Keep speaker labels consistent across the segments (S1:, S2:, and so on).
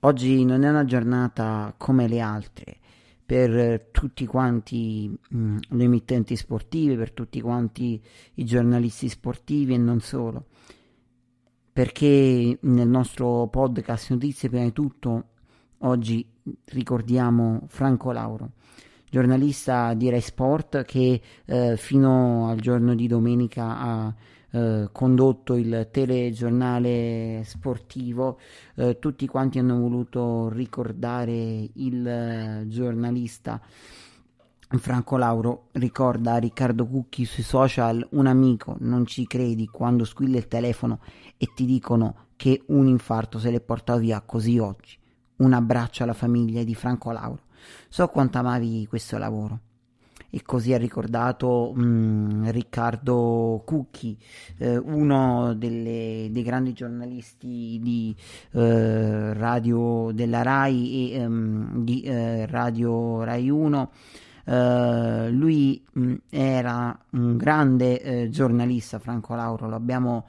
S1: Oggi non è una giornata come le altre per eh, tutti quanti mh, mm, le emittenti sportive, per tutti quanti i giornalisti sportivi e non solo. Perché nel nostro podcast Notizie, prima di tutto, oggi ricordiamo Franco Lauro, giornalista di Rai Sport che eh, fino al giorno di domenica ha eh, condotto il telegiornale sportivo, eh, tutti quanti hanno voluto ricordare il eh, giornalista. Franco Lauro ricorda Riccardo Cucchi sui social un amico, non ci credi quando squilla il telefono e ti dicono che un infarto se l'è portato via così oggi. Un abbraccio alla famiglia di Franco Lauro. So quanto amavi questo lavoro e così ha ricordato mh, mm, Riccardo Cucchi, eh, uno delle, dei grandi giornalisti di eh, radio della RAI e ehm, di eh, radio RAI 1. Uh, eh, lui mh, mm, era un grande eh, giornalista, Franco Lauro, lo abbiamo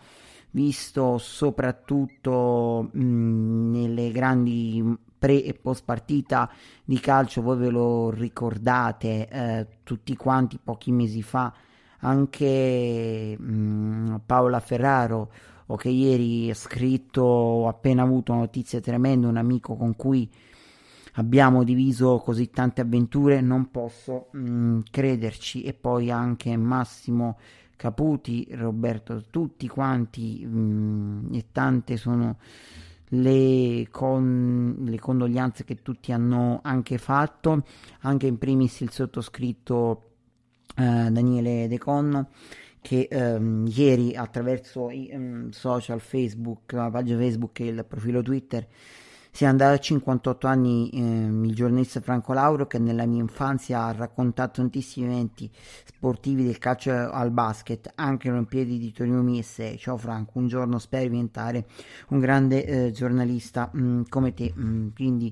S1: visto soprattutto mh, mm, nelle grandi pre e post partita di calcio, voi ve lo ricordate eh, tutti quanti pochi mesi fa, anche mh, mm, Paola Ferraro o che ieri ha scritto, ho appena avuto notizie tremende, un amico con cui abbiamo diviso così tante avventure, non posso mh, mm, crederci e poi anche Massimo Caputi, Roberto, tutti quanti mh, mm, e tante sono le, con, le condoglianze che tutti hanno anche fatto, anche in primis il sottoscritto eh, Daniele De Conno che ehm, ieri attraverso i ehm, social Facebook, la pagina Facebook e il profilo Twitter siamo andati a 58 anni ehm, il giornalista Franco Lauro che nella mia infanzia ha raccontato tantissimi eventi sportivi del calcio al basket, anche l'Olimpiadi di Torino Miesse. Ciao Franco, un giorno spero diventare un grande eh, giornalista mh, mm, come te. Mh, mm, quindi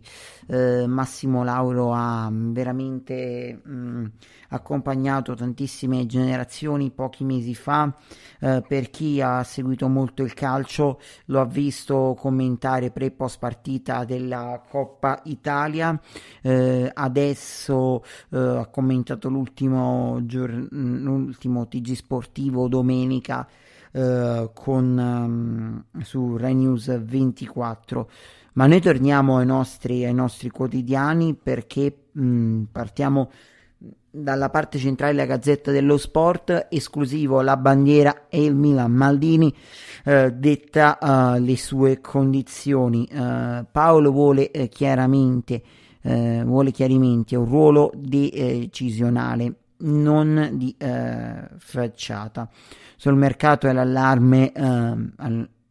S1: eh, Massimo Lauro ha veramente mh, mm, accompagnato tantissime generazioni pochi mesi fa. Eh, per chi ha seguito molto il calcio lo ha visto commentare pre post partita diretta della Coppa Italia, eh, adesso eh, ha commentato l'ultimo, gior- l'ultimo TG sportivo domenica eh, con, um, su Rai News 24. Ma noi torniamo ai nostri, ai nostri quotidiani perché mh, partiamo dalla parte centrale della Gazzetta dello Sport, esclusivo la bandiera e il Milan. Maldini eh, detta eh, le sue condizioni. Eh, Paolo vuole eh, chiaramente eh, vuole chiarimenti, un ruolo decisionale, non di eh, facciata. Sul mercato è l'allarme ehm,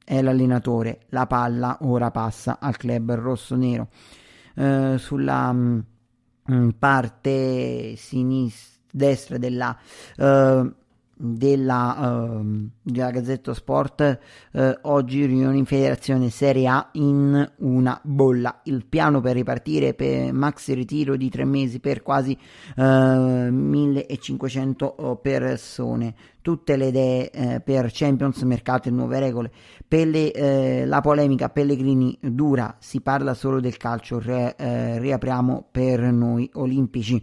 S1: è l'allenatore, la palla ora passa al club rossonero. sulla mh, mm, parte sinistra destra della uh, della, uh, della Gazzetta Sport uh, oggi riunione in federazione Serie A in una bolla il piano per ripartire per max ritiro di tre mesi per quasi ehm, uh, eh, 1500 persone tutte le idee eh, per Champions mercato e nuove regole Pelle, la polemica Pellegrini dura si parla solo del calcio Re, riapriamo per noi olimpici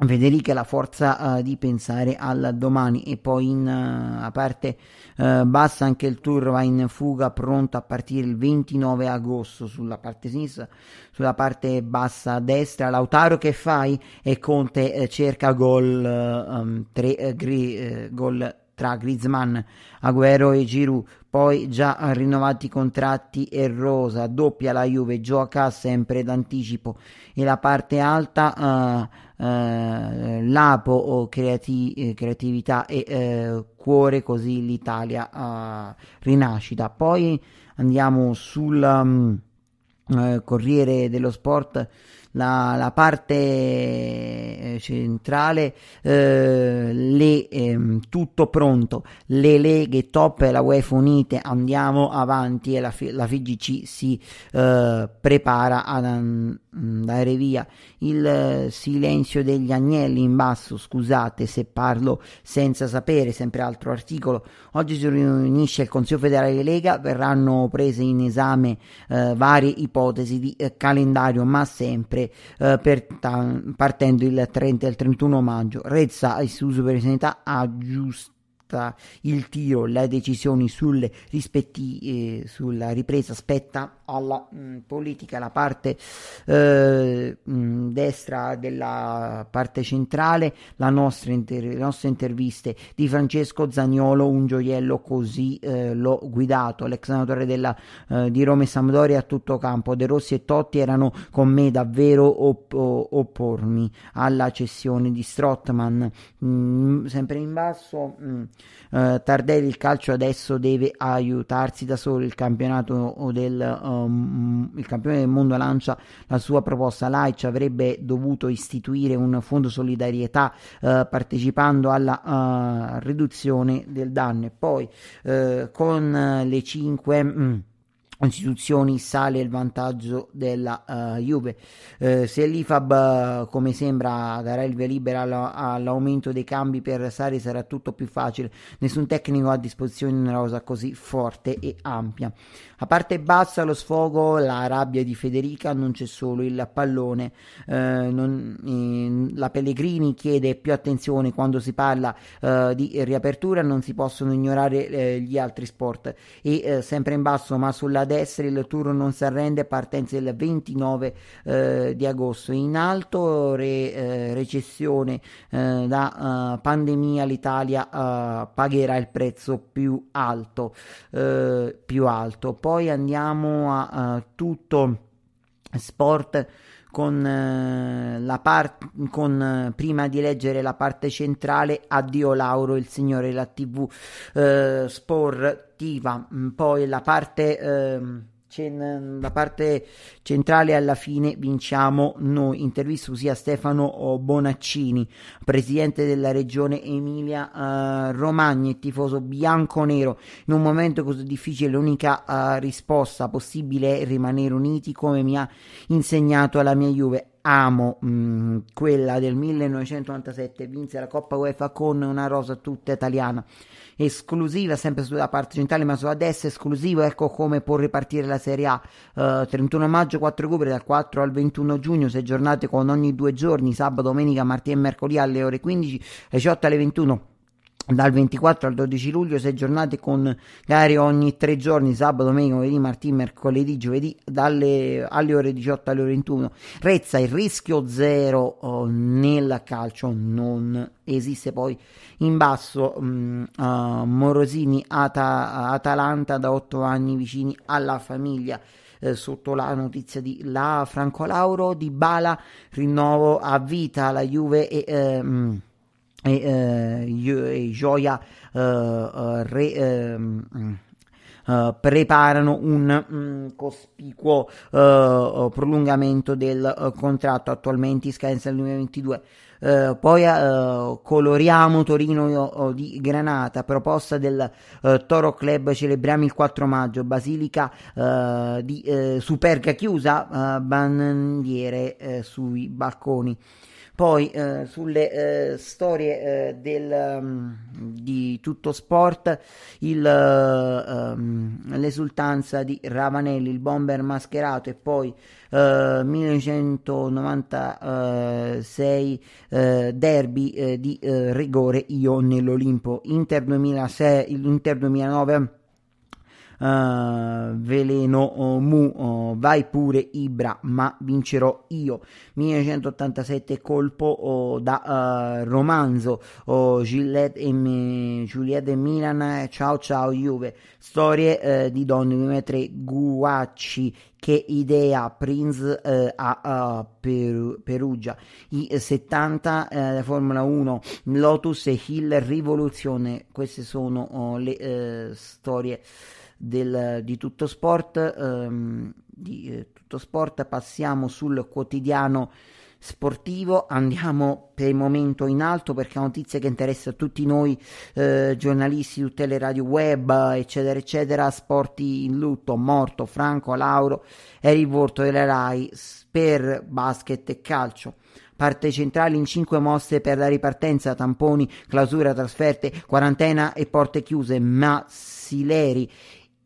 S1: Vede che la forza uh, di pensare al domani e poi in uh, parte uh, eh, bassa anche il tour va in fuga pronto a partire il 29 agosto sulla parte sinistra, sulla parte bassa destra. Lautaro che fai e Conte cerca gol 3 um, gol tra Griezmann, Agüero e Giroud, poi già rinnovati contratti e Rosa, doppia la Juve, gioca sempre d'anticipo e la parte alta uh, uh, Lapo oh, creati- eh, creatività e uh, cuore così l'Italia rinascita. Poi andiamo sul um, Corriere dello Sport la, la parte eh, centrale, eh, le, eh, tutto pronto, le leghe top e la UEFA unite, andiamo avanti e la, la FIGC si eh, prepara ad andare via. Il eh, silenzio degli agnelli in basso, scusate se parlo senza sapere, sempre altro articolo. Oggi si riunisce il Consiglio federale Lega, verranno prese in esame eh, varie ipotesi di calendario, ma sempre eh, per, partendo il 30 e il 31 maggio. Rezza e superiore di Sanità ha giusto spetta il tiro, le decisioni sulle rispettive, eh, sulla ripresa spetta alla mh, mm, politica, la parte eh, mh, mm, destra della parte centrale, nostra inter- le nostre interviste di Francesco Zagnolo, un gioiello così eh, l'ho guidato, l'ex senatore della, eh, di Roma e Sampdoria a tutto campo, De Rossi e Totti erano con me davvero opp- oppormi alla cessione di Strottman, mh, mm, sempre in basso. Uh, Tardelli il calcio adesso deve aiutarsi da solo il campionato del um, il campione del mondo lancia la sua proposta l'AIC avrebbe dovuto istituire un fondo solidarietà uh, partecipando alla uh, riduzione del danno e poi con le 5 mm, istituzioni sale il vantaggio della uh, Juve. Uh, se l'IFAB, uh, come sembra, darà il via libera alla, all'aumento dei cambi per Sari sarà tutto più facile. Nessun tecnico ha a disposizione una rosa così forte e ampia. A parte bassa lo sfogo, la rabbia di Federica, non c'è solo il pallone. Non, la Pellegrini chiede più attenzione quando si parla di riapertura, non si possono ignorare gli altri sport. E sempre in basso, ma sulla ad essere il Turo non si arrende, partenza il 29 eh, di agosto. In alto re, eh, recessione eh, da eh, pandemia l'Italia eh, pagherà il prezzo più alto, eh, più alto. Poi andiamo a, a tutto sport con, la parte con prima di leggere la parte centrale addio Lauro il signore la tv eh, sport cattiva, mm, poi la parte, ehm, cen- la parte centrale alla fine vinciamo noi. Intervista sia Stefano Bonaccini, presidente della regione Emilia eh, Romagna, tifoso bianco-nero. In un momento così difficile l'unica eh, risposta possibile è rimanere uniti come mi ha insegnato la mia Juve amo mh, mm, quella del 1997 vinse la Coppa UEFA con una rosa tutta italiana esclusiva sempre sulla parte centrale ma sulla destra esclusiva ecco come può ripartire la Serie A uh, eh, 31 maggio 4 ottobre dal 4 al 21 giugno 6 giornate con ogni due giorni sabato domenica martedì e mercoledì alle ore 15 18 alle 21 dal 24 al 12 luglio, 6 giornate con gare ogni tre giorni, sabato, domenica, venerdì, martedì, mercoledì, giovedì, dalle, alle ore 18 alle ore 21. Rezza il rischio zero oh, nel calcio non esiste poi in basso mh, mm, ah, uh, Morosini Ata, Atalanta da 8 anni vicini alla famiglia. Eh, sotto la notizia di La Franco Lauro di Bala rinnovo a vita la Juve e ehm, eh, e, Gioia eh, eh, Re. Uh, preparano un um, cospicuo uh, prolungamento del uh, contratto attualmente in scadenza del 2022. Uh, poi uh, coloriamo Torino uh, di Granata, proposta del Toro Club, celebriamo il 4 maggio, Basilica di Superga chiusa, bandiere sui balconi. Poi eh, sulle eh, storie eh, del, um, di tutto sport, il, um, l'esultanza di Ravanelli, il bomber mascherato e poi 1996 eh, eh, derby di rigore io nell'Olimpo, Inter, 2006, Inter 2009 uh, veleno oh, mu, oh, vai pure Ibra, ma vincerò io. 1987 colpo oh, da uh, romanzo, oh, Gillette e me, Giulietta e Milan, eh, ciao ciao Juve, storie uh, di donne 2003, Guacci, che idea Prince eh, a, uh, Peru, Perugia, i 70 eh, Formula 1, Lotus e Hill Rivoluzione, queste sono oh, le eh, storie del, di Tutto Sport, ehm, di eh, Tutto Sport passiamo sul quotidiano sportivo, andiamo per il momento in alto perché è una notizia che interessa a tutti noi eh, giornalisti, tutte le radio web, eccetera, eccetera, sporti in lutto, morto Franco Lauro e volto della RAI per basket e calcio. Parte centrale in 5 mosse per la ripartenza, tamponi, clausura, trasferte, quarantena e porte chiuse, ma Sileri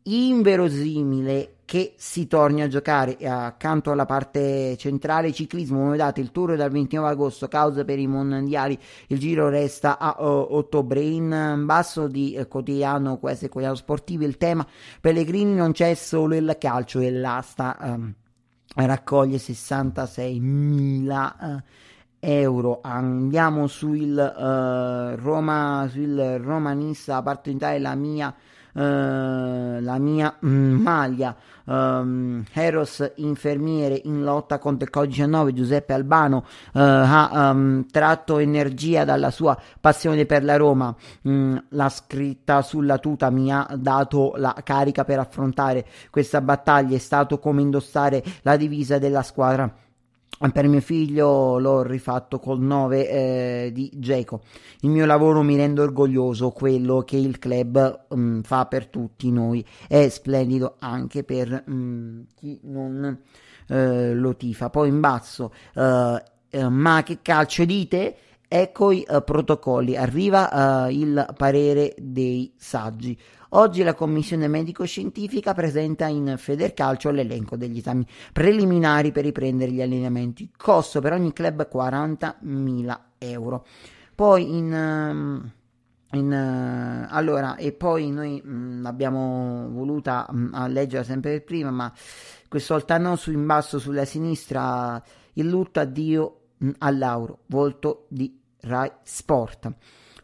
S1: inverosimile che si torni a giocare accanto alla parte centrale ciclismo come date il tour dal 29 agosto causa per i mondiali il giro resta a uh, eh, ottobre in mm, basso di uh, quotidiano questo è quotidiano sportivo il tema Pellegrini non c'è solo il calcio e l'asta um, ehm, raccoglie 66 mila uh, euro. Andiamo sul uh, Roma, sul Romanista, parte in Italia la mia eh, la mia mm, maglia um, ehm, Heros infermiere in lotta contro il Covid-19 Giuseppe Albano eh, ha um, tratto energia dalla sua passione per la Roma mm, la scritta sulla tuta mi ha dato la carica per affrontare questa battaglia è stato come indossare la divisa della squadra per mio figlio l'ho rifatto col 9 eh, di Geco. Il mio lavoro mi rende orgoglioso, quello che il club mh, mm, fa per tutti noi è splendido anche per mh, mm, chi non eh, lo tifa. Poi imbazzo, eh, eh, ma che calcio dite? Ecco i eh, protocolli, arriva eh, il parere dei saggi. Oggi la commissione medico-scientifica presenta in Federcalcio l'elenco degli esami preliminari per riprendere gli allenamenti. Costo per ogni club 40.000 euro. Poi in... Ehm, in eh, allora, e poi noi mh, mm, abbiamo voluta mh, mm, leggere sempre per prima, ma questo altanoso in basso sulla sinistra, il lutto addio mm, a Lauro, volto di Rai Sport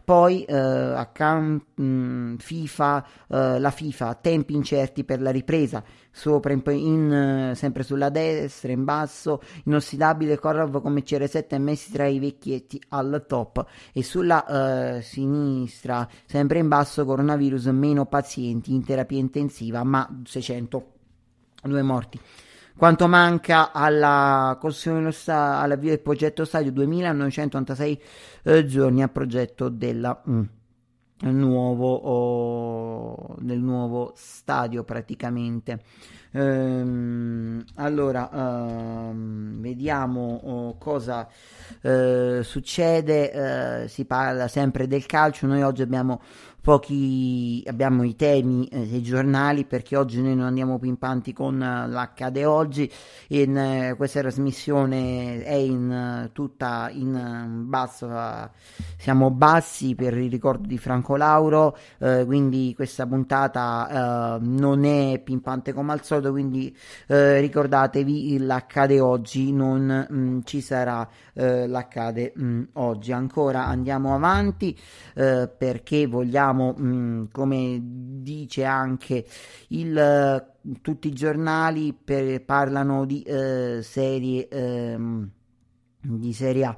S1: poi eh, a camp- mm, FIFA, eh, la FIFA, tempi incerti per la ripresa, sopra in, in, eh, sempre sulla destra, in basso, inossidabile Korov come CR7 Messi tra i vecchietti al top e sulla eh, sinistra, sempre in basso, coronavirus, meno pazienti in terapia intensiva ma 600, due morti. Quanto manca alla costruzione all'avvio del progetto stadio 2986 eh, giorni a progetto della, mm, nuovo, oh, del nuovo stadio praticamente. Ehm, allora, ehm, vediamo oh, cosa eh, succede. Eh, si parla sempre del calcio. Noi oggi abbiamo pochi abbiamo i temi eh, dei giornali perché oggi noi non andiamo pimpanti con uh, eh, l'accade oggi in, uh, questa trasmissione è in uh, tutta in basso siamo bassi per il ricordo di Franco Lauro quindi questa puntata non è pimpante come al solito episodio, quindi eh, ricordatevi l'accade oggi, non mh, mm, ci sarà eh, l'accade mh, mm, oggi. Ancora andiamo avanti eh, perché vogliamo, mh, mm, come dice anche il, eh, tutti i giornali, per, parlano di eh, serie, ehm, di serie A.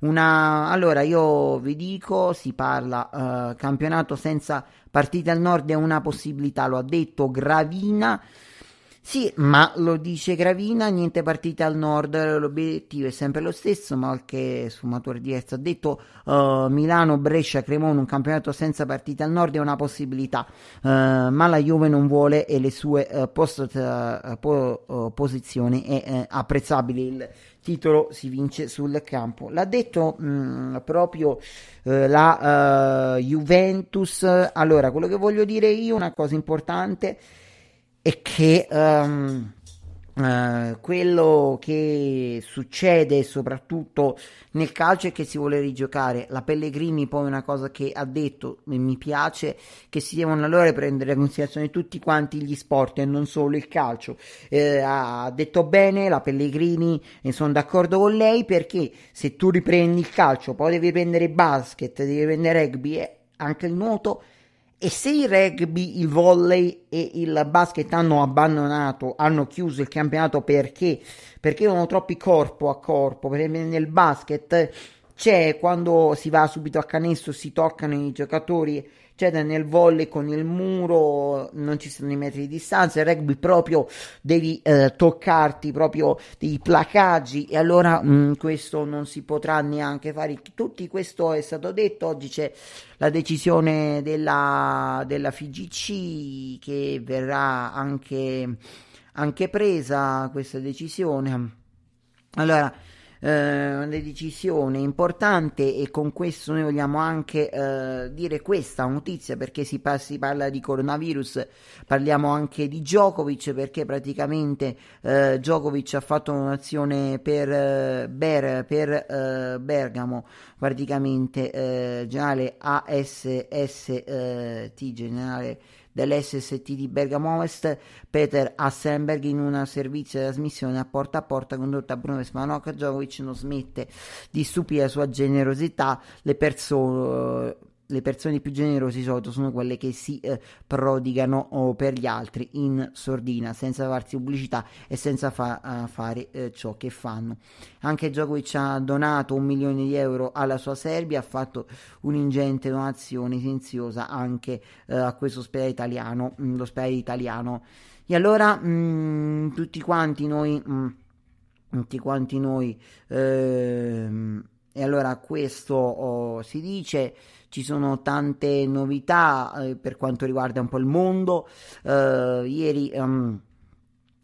S1: Una, allora io vi dico, si parla eh, campionato senza partite al nord è una possibilità, lo ha detto Gravina sì, ma lo dice Gravina, niente partite al nord, l'obiettivo è sempre lo stesso, ma qualche sfumatura diversa. Ha detto uh, Milano, Brescia, Cremona, un campionato senza partite al nord è una possibilità, uh, ma la Juve non vuole e le sue uh, post, po- posizioni è apprezzabile. Il titolo si vince sul campo. L'ha detto mh, mm, proprio eh, la uh, Juventus. Allora, quello che voglio dire io, una cosa importante è che um, uh, quello che succede soprattutto nel calcio è che si vuole rigiocare. La Pellegrini poi una cosa che ha detto e mi piace che si devono allora prendere in considerazione tutti quanti gli sport e non solo il calcio. Eh, ha detto bene la Pellegrini e sono d'accordo con lei perché se tu riprendi il calcio poi devi prendere basket, devi prendere rugby e eh, anche il nuoto e se il rugby, il volley e il basket hanno abbandonato, hanno chiuso il campionato perché? Perché erano troppi corpo a corpo, perché nel basket c'è quando si va subito a canestro, si toccano i giocatori cioè nel volley con il muro non ci sono i metri di distanza, il rugby proprio devi eh, toccarti proprio dei placaggi e allora mh, mm, questo non si potrà neanche fare. tutto questo è stato detto, oggi c'è la decisione della, della FIGC che verrà anche, anche presa questa decisione. Allora, eh, una decisione importante e con questo noi vogliamo anche eh, dire questa notizia perché si, pa- si, parla di coronavirus, parliamo anche di Djokovic perché praticamente eh, Djokovic ha fatto un'azione per, eh, Ber- per eh, Bergamo, praticamente eh, generale ASST generale dell'SST di Bergamo Ovest, Peter Assenberg, in una servizio di trasmissione a porta a porta condotta a Bruno Vesmanok. Djokovic non smette di stupire la sua generosità, le persone le persone più generose di solito sono quelle che si eh, prodigano oh, per gli altri in sordina, senza farsi pubblicità e senza fa- eh, fare eh, ciò che fanno. Anche Djokovic ha donato un milione di euro alla sua Serbia, ha fatto un'ingente donazione silenziosa anche eh, a questo ospedale italiano, mm, l'ospedale italiano. E allora mh, mm, tutti quanti noi... Mh, mm, tutti quanti noi ehm, e allora questo oh, si dice ci sono tante novità eh, per quanto riguarda un po' il mondo. Eh, ieri. Um,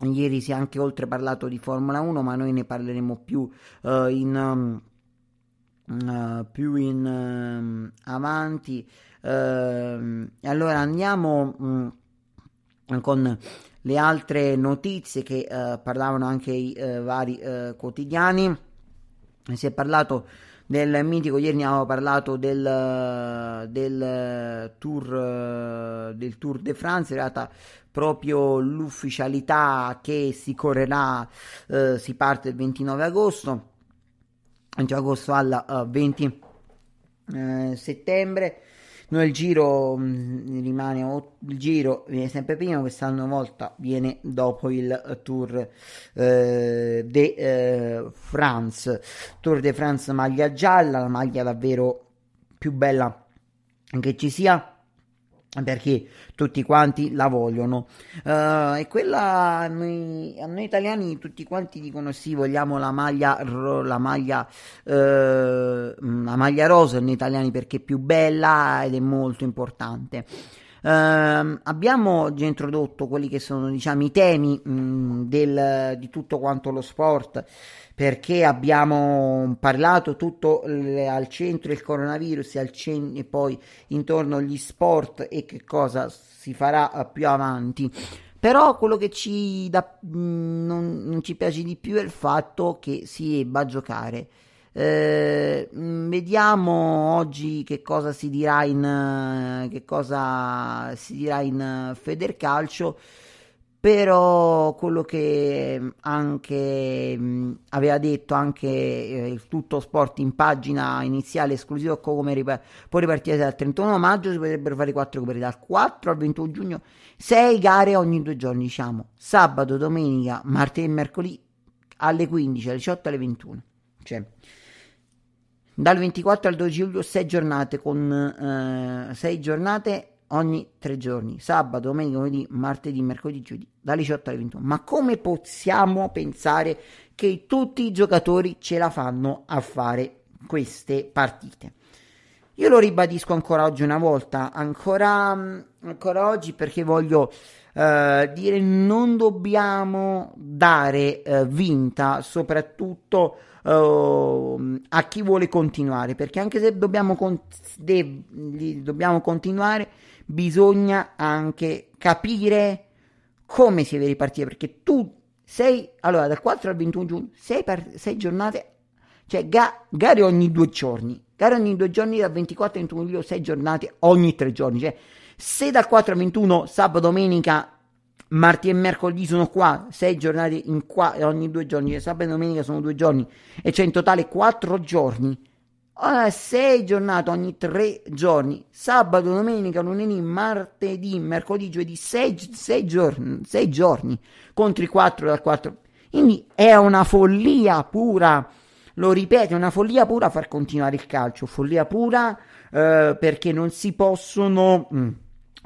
S1: ieri si è anche oltre parlato di Formula 1, ma noi ne parleremo più uh, in, um, Uh, più in um, avanti. Uh, allora andiamo um, con le altre notizie che uh, parlavano anche i vari quotidiani. Si è parlato del mitico, ieri ne avevo parlato del, del, tour, del Tour de France, in realtà proprio l'ufficialità che si correrà, eh, si parte il 29 agosto, 20 agosto al uh, eh, 20 eh, settembre, noi il giro mm, rimane, o, il giro viene sempre prima, quest'anno una volta viene dopo il Tour eh, de eh, France. Tour de France maglia gialla, la maglia davvero più bella che ci sia perché tutti quanti la vogliono uh, e quella noi, a noi italiani tutti quanti dicono sì vogliamo la maglia la maglia uh, la maglia rosa noi italiani perché è più bella ed è molto importante Ehm, abbiamo già introdotto quelli che sono diciamo, i temi mh, mm, del, di tutto quanto lo sport perché abbiamo parlato tutto l- eh, al centro il coronavirus e, al cen- e poi intorno agli sport e che cosa si farà eh, più avanti. Però quello che ci da, mh, mm, non, non ci piace di più è il fatto che si debba giocare eh, mm, vediamo oggi che cosa si dirà in, eh, che cosa si dirà in eh, Federcalcio però quello che mm, anche mh, mm, aveva detto anche eh, il tutto sport in pagina iniziale esclusivo come ripa- può ripartire dal 31 maggio si potrebbero fare 4 gare dal 4 al 21 giugno 6 gare ogni due giorni diciamo sabato domenica martedì e mercoledì alle 15 alle 18 alle 21 cioè dal 24 al 12 luglio 6 giornate con 6 eh, giornate ogni tre giorni, sabato, domenica, lunedì, martedì, mercoledì, giovedì, dalle 18 alle 21. Ma come possiamo pensare che tutti i giocatori ce la fanno a fare queste partite? Io lo ribadisco ancora oggi una volta, ancora, ancora oggi perché voglio eh, dire non dobbiamo dare eh, vinta soprattutto uh, a chi vuole continuare, perché anche se dobbiamo, con- de- dobbiamo continuare, bisogna anche capire come si deve ripartire, perché tu sei, allora dal 4 al 21 giugno, sei, par- 6 giornate, cioè ga- gare ogni due giorni, gare ogni due giorni dal 24 al 21 luglio, sei giornate ogni tre giorni, cioè se dal 4 al 21 sabato domenica Martedì e mercoledì sono qua, sei giornate in qua, ogni due giorni, cioè sabato e domenica sono due giorni, e c'è cioè in totale quattro giorni. Allora, sei giornate ogni tre giorni, sabato, domenica, lunedì, martedì, mercoledì, giovedì, sei, sei, giorni, sei giorni contro i quattro dal quattro. Quindi è una follia pura, lo ripeto, è una follia pura far continuare il calcio, follia pura eh, perché non si possono... Mh, mm,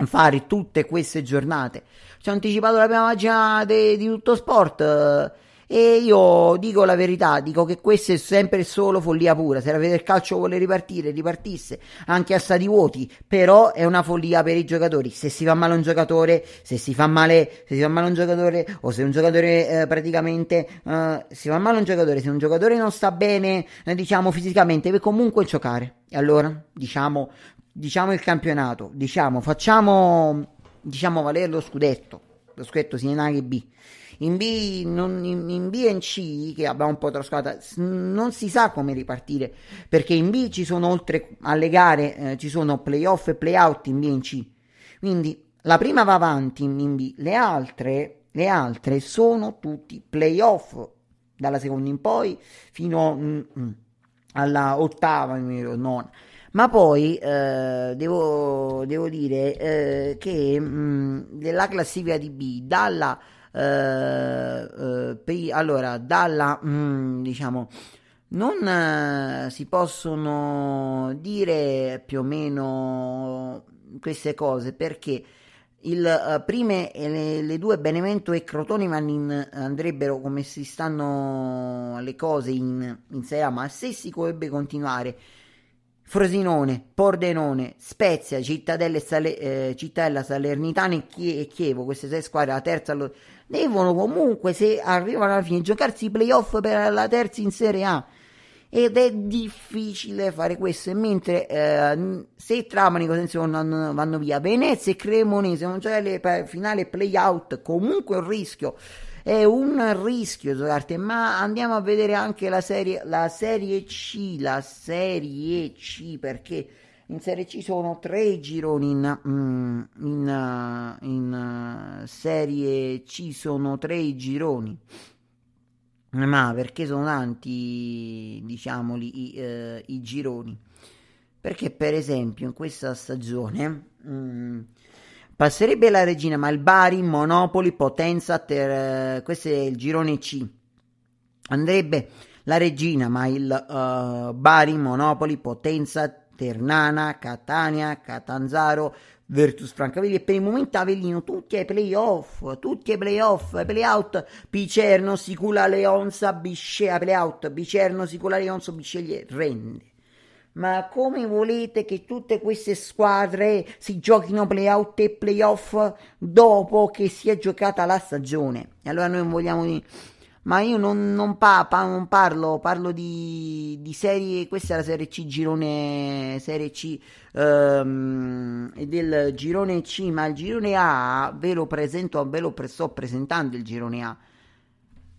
S1: fare tutte queste giornate. Ci ho anticipato la prima pagina di tutto sport. Eh, e io dico la verità, dico che questa è sempre e solo follia pura. Se la vede il Calcio vuole ripartire, ripartisse anche a stati vuoti, però è una follia per i giocatori. Se si fa male un giocatore, se si fa male, se si fa male un giocatore, o se un giocatore eh, praticamente eh, si fa male un giocatore, se un giocatore non sta bene, eh, diciamo fisicamente, deve comunque giocare. E allora, diciamo, diciamo il campionato, diciamo, facciamo diciamo valere lo scudetto, lo scudetto Sinenari B. In B, non, in, in B, e in C, che abbiamo un po' trascurata, non si sa come ripartire, perché in B ci sono oltre alle gare, eh, ci sono playoff e playout in B e in C. Quindi la prima va avanti in, in B, le altre, le altre sono tutti playoff, dalla seconda in poi fino mh, mm, mm, alla ottava, non ma poi eh, devo, devo, dire eh, che mh, nella classifica di B, dalla, eh, eh per, allora, dalla mh, diciamo, non eh, si possono dire più o meno queste cose perché il, eh, prime, le, le, due Benevento e Crotone vanno in, andrebbero come si stanno le cose in, in Serie A, ma se si dovrebbe continuare Frosinone, Pordenone, Spezia, Sale, eh, Cittadella Salernitana e, Chie- e, Chievo, queste sei squadre, la terza, lo- devono comunque, se arrivano alla fine, giocarsi i playoff per la terza in Serie A. Ed è difficile fare questo. mentre eh, se Tramani e Cosenzione vanno via, Venezia e Cremonese, non c'è le finale playout, comunque un rischio è un rischio giocarti, ma andiamo a vedere anche la serie, la serie C, la serie C perché in Serie C sono tre gironi, in, mm, in, uh, in, uh, Serie C sono tre i gironi, ma perché sono tanti, diciamoli, i, eh, i gironi? Perché per esempio in questa stagione... Mh, mm, Passerebbe la Regina, ma il Bari, Monopoli, Potenza, ter... Eh, questo è il girone C. Andrebbe la Regina, ma il uh, Bari, Monopoli, Potenza, Ternana, Catania, Catanzaro, Virtus Francavilla e per il momento Avellino tutti ai playoff, tutti ai playoff, ai playout, Picerno, Sicula, Leonza, Bisceglie, playout, Picerno, Sicula, Leonza, Bisceglie, Rende. Ma come volete che tutte queste squadre si giochino playout e playoff dopo che si è giocata la stagione? E allora noi vogliamo Ma io non, non, pa, pa, non parlo, parlo di, di, serie. Questa è la serie C, girone serie C ehm, del girone C, ma il girone A ve lo presento, ve lo pre- sto presentando il girone A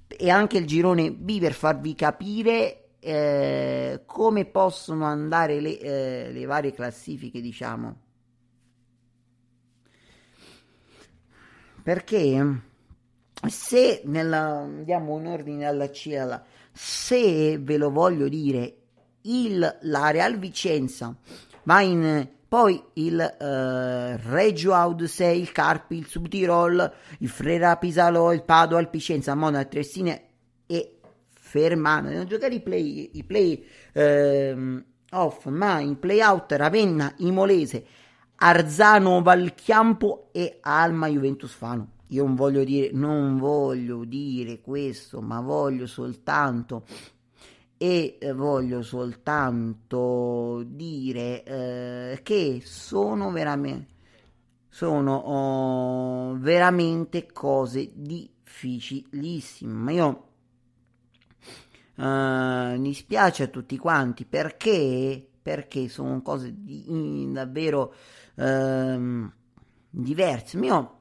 S1: e anche il girone B per farvi capire eh, come possono andare le, eh, le varie classifiche, diciamo. Perché se nella, andiamo in ordine alla C, se ve lo voglio dire, il, la Real Vicenza va in poi il eh, Reggio Audse, il Carpi, il Subtirol, il Frera Pisalo, il Padova, il Picenza, Mona, Tressine e ferma, non giocare i play, i play ehm, off, ma in play out Ravenna, Imolese, Arzano, Valchiampo e Alma Juventus Fano. Io non voglio dire, non voglio dire questo, ma voglio soltanto e voglio soltanto dire eh, che sono veramente sono oh, veramente cose difficilissime. Ma io Uh, mi spiace a tutti quanti perché, perché sono cose di, in, davvero uh, diverse. Mio,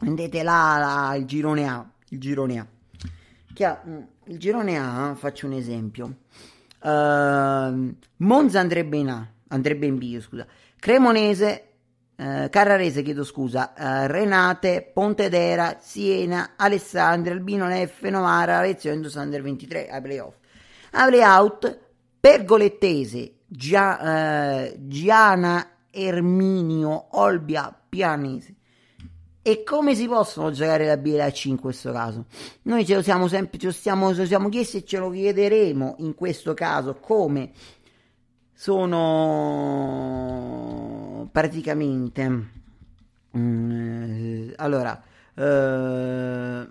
S1: andate là, là il girone A, il girone A. Che ha, mm, il girone A, faccio un esempio. Uh, Monza andrebbe in A, andrebbe in B, scusa. Cremonese eh, Carrarese, chiedo scusa, eh, Renate, Pontedera, Siena, Alessandria, Albino F, Novara, Arezzo, Endo Under 23 ai playoff. A playout, Pergolettese, Gia, eh, Giana, Erminio, Olbia, Pianese. E come si possono giocare la B e la C in questo caso? Noi ce lo siamo sempre, ce lo siamo, ce lo siamo chiesti e ce lo chiederemo in questo caso come sono praticamente mm, eh, allora uh,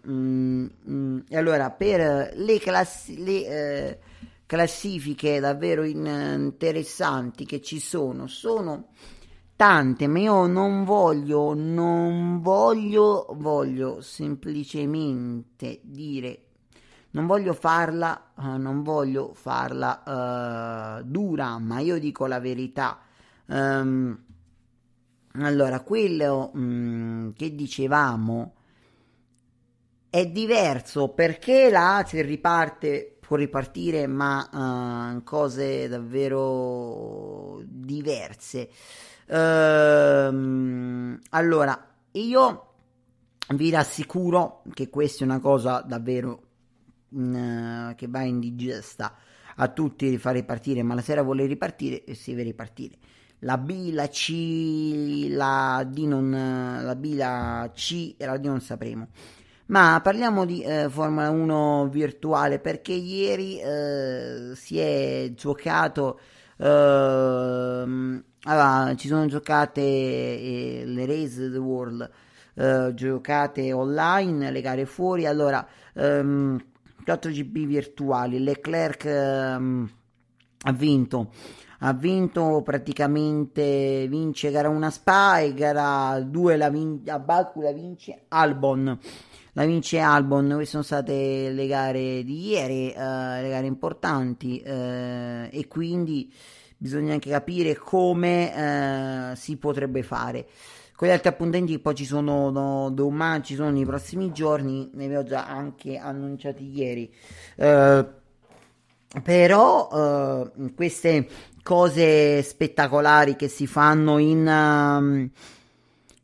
S1: mm, mm, allora per le, classi- le uh, classifiche davvero interessanti che ci sono sono tante ma io non voglio non voglio voglio semplicemente dire non voglio farla eh, non voglio farla eh, dura, ma io dico la verità. Um, allora, quello mh, mm, che dicevamo è diverso perché la Lazio riparte, può ripartire, ma uh, cose davvero diverse. Uh, allora, io vi rassicuro che questa è una cosa davvero Mm, eh, che va in digesta a tutti di far ripartire, ma la sera vuole ripartire e si deve ripartire. La B, la C, la D non, eh, la B, la C e la D non sapremo. Ma parliamo di eh, Formula 1 virtuale perché ieri eh, si è giocato, eh, allora, ci sono giocate eh, le Race the World, giocate online, le gare fuori, allora... Ehm, gli GB virtuali. Leclerc um, ha vinto ha vinto praticamente vince gara 1 Spa e gara 2 la vin- a Baku la vince Albon la vince Albon queste sono state le gare di ieri uh, le gare importanti uh, e quindi bisogna anche capire come uh, si potrebbe fare con gli altri appuntamenti poi ci sono no, domani, ci sono nei prossimi giorni, ne ho già anche annunciati ieri. Eh, però eh, queste cose spettacolari che si fanno in... Um,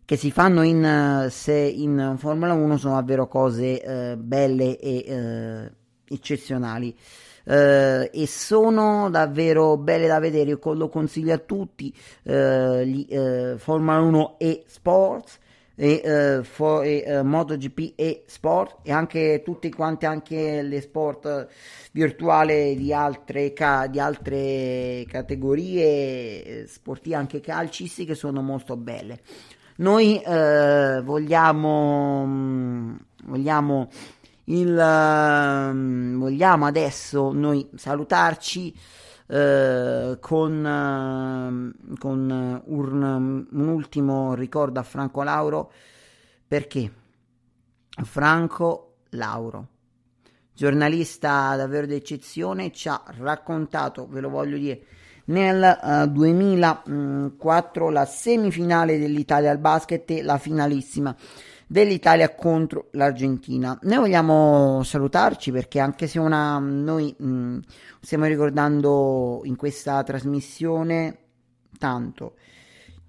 S1: che si fanno in, eh, se in Formula 1 sono davvero cose eh, belle e eh, eccezionali eh, e sono davvero belle da vedere, io lo consiglio a tutti, eh, gli, eh, Formula 1 e Sports e, eh, for, e eh, MotoGP e Sport e anche tutti quanti, anche le sport virtuali di altre, ca- di altre categorie eh, sportive anche calcistiche sono molto belle noi vogliamo mm, vogliamo il, um, vogliamo adesso noi salutarci eh, con, uh, con un, un, ultimo ricordo a Franco Lauro perché Franco Lauro giornalista davvero d'eccezione ci ha raccontato ve lo voglio dire nel uh, eh, 2004 mm, la semifinale dell'Italia al basket e la finalissima dell'Italia contro l'Argentina. Noi vogliamo salutarci perché anche se una, noi mh, mm, stiamo ricordando in questa trasmissione tanto,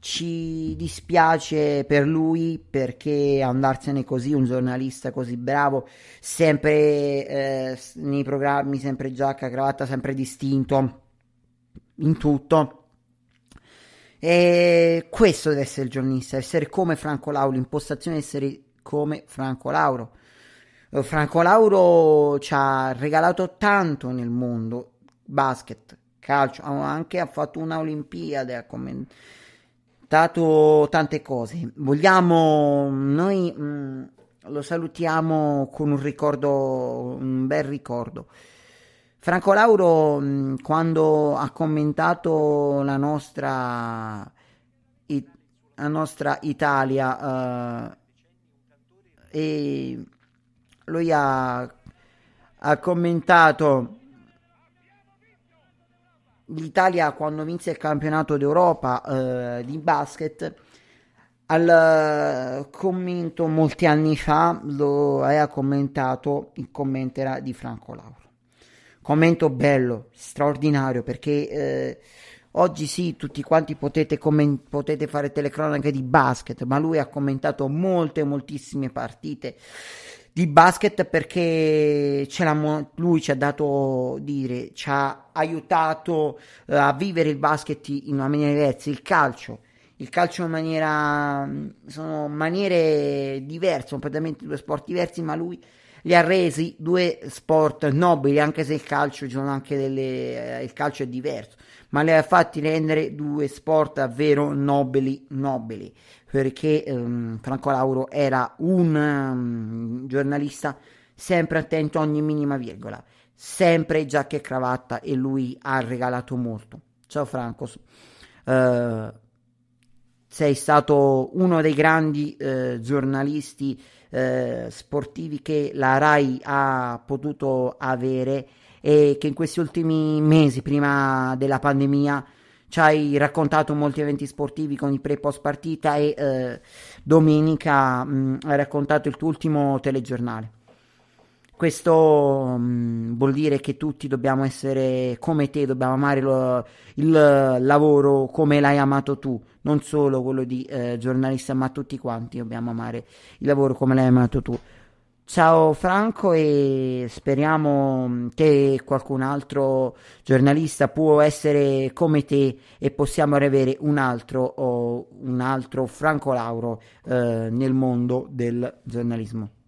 S1: ci dispiace per lui perché andarsene così, un giornalista così bravo, sempre eh, nei programmi, sempre giacca, cravatta, sempre distinto in tutto e questo deve essere il giornalista, essere come Franco Lauro, l'impostazione deve essere come Franco Lauro. Eh, Franco Lauro ci ha regalato tanto nel mondo, basket, calcio, anche ha fatto una Olimpiade, ha commentato tante cose. Vogliamo, noi mh, mm, lo salutiamo con un ricordo, un bel ricordo. Franco Lauro, mm, quando ha commentato la nostra, la nostra Italia, uh, e lui ha, ha commentato l'Italia quando vinse il campionato d'Europa eh, di basket al eh, commento molti anni fa lo eh, ha commentato il commento era di Franco Lauro commento bello, straordinario, perché eh, oggi sì, tutti quanti potete, commen- potete fare telecronache di basket, ma lui ha commentato molte, moltissime partite di basket perché mo- lui ci ha dato dire, ci ha aiutato eh, a vivere il basket in una maniera diversa, il calcio. Il calcio in maniera mm, sono maniere diverse, completamente due sport diversi, ma lui li ha resi due sport nobili, anche se il calcio, delle, eh, il calcio è diverso, ma li ha fatti rendere due sport davvero nobili, nobili, perché ehm, Franco Lauro era un um, giornalista sempre attento a ogni minima virgola, sempre giacca e cravatta e lui ha regalato molto. Ciao Franco. Uh, sei stato uno dei grandi eh, giornalisti eh, sportivi che la RAI ha potuto avere e che in questi ultimi mesi, prima della pandemia, ci hai raccontato molti eventi sportivi con i pre post partita e eh, domenica mh, mm, hai raccontato il tuo ultimo telegiornale. Questo mh, mm, vuol dire che tutti dobbiamo essere come te, dobbiamo amare lo, il lavoro come l'hai amato tu, non solo quello di eh, giornalista, ma tutti quanti dobbiamo amare il lavoro come l'hai amato tu. Ciao Franco e speriamo mm, che qualcun altro giornalista può essere come te e possiamo avere un altro, un altro Franco Lauro eh, nel mondo del giornalismo.